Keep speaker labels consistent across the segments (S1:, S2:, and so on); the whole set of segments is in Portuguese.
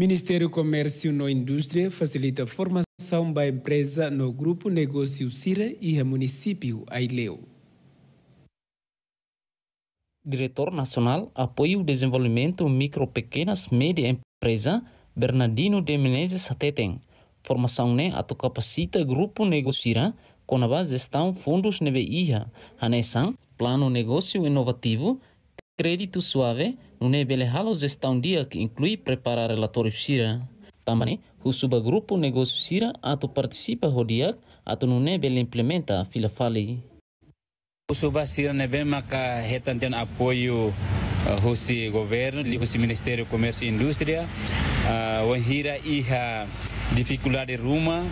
S1: Ministério Comércio no Indústria facilita a formação da empresa no Grupo Negócio Cira e a município Aileu. Diretor Nacional Apoio ao Desenvolvimento Micro Pequenas Média Empresa Bernardino de Menezes Ateten. Formação ne né, a capacita Grupo Negócio Cira com a base gestão fundos neve a anesan, plano negócio inovativo Crédito suave, é nível halos um dia que inclui preparar relatório Sira. Também, o subgrupo negócio Sira ato participa rodiak ato no nível implementa fila fale.
S2: O subasira nebe maka retanten apoio Rusi eh, governo, Rusi Ministério do Comércio e Indústria, uh, eh, e a dificuldade ruma,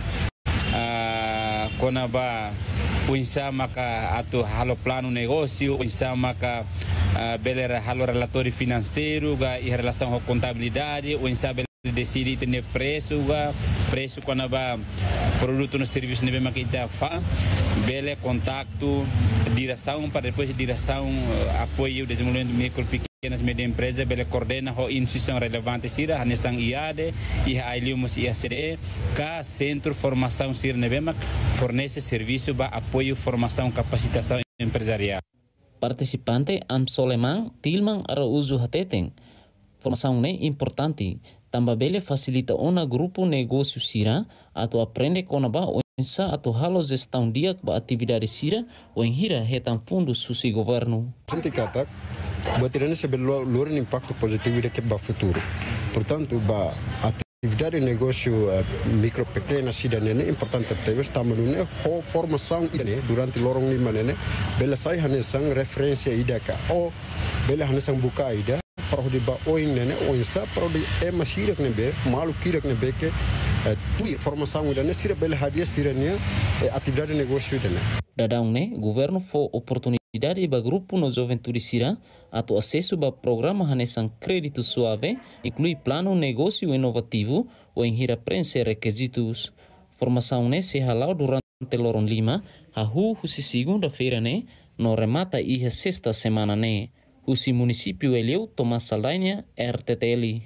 S2: eh, a uh, o uinsa maka ato halo plano negócio, insa maca ah, Beler o relatório financeiro em relação à contabilidade, ou sabe decide ter preço, preço quando vai produto no serviço não mesmo que está fa, belo contato, direção para depois direção eh, apoio desenvolvimento micro pequenas médias empresas, bele coordena a instituição relevante sira, IADE e a Iliumos IACDE, cá Centro Formação Sira Nebemak fornece serviço para apoio, formação, capacitação empresarial.
S1: participante Soleman, tilman arauzu hateten. Formação né, importante. bele facilita ona grupo negosiu sira, atau aprende konaba onsa atau halos estão dia ba atividade sira, ou hira hetan fundu susi governo.
S3: Sinti katak, botirane sebelum luar impacto positivo de ke ba futuro. Portanto, ba Dare negozio uh, eh, micro pequena si dan nene importante tebe stamu nene ho forma sang ine durante lorong lima nene eh, bela sai hane sang referensi ida ka o bela hane sang buka ida parodi ba oin nene eh, oin sa parodi e masirek nebe malu kirek nebe ke
S1: né governo for oportunidade para grupo no Juventude a ter acesso para programa Hanesan Crédito Suave, inclui plano negócio inovativo ou em prensa requisitos. Formação né se halau durante loron lima, a husi segunda-feira né, no remata e sexta semana né. o município eleu Tomás Saldanha, RTTL.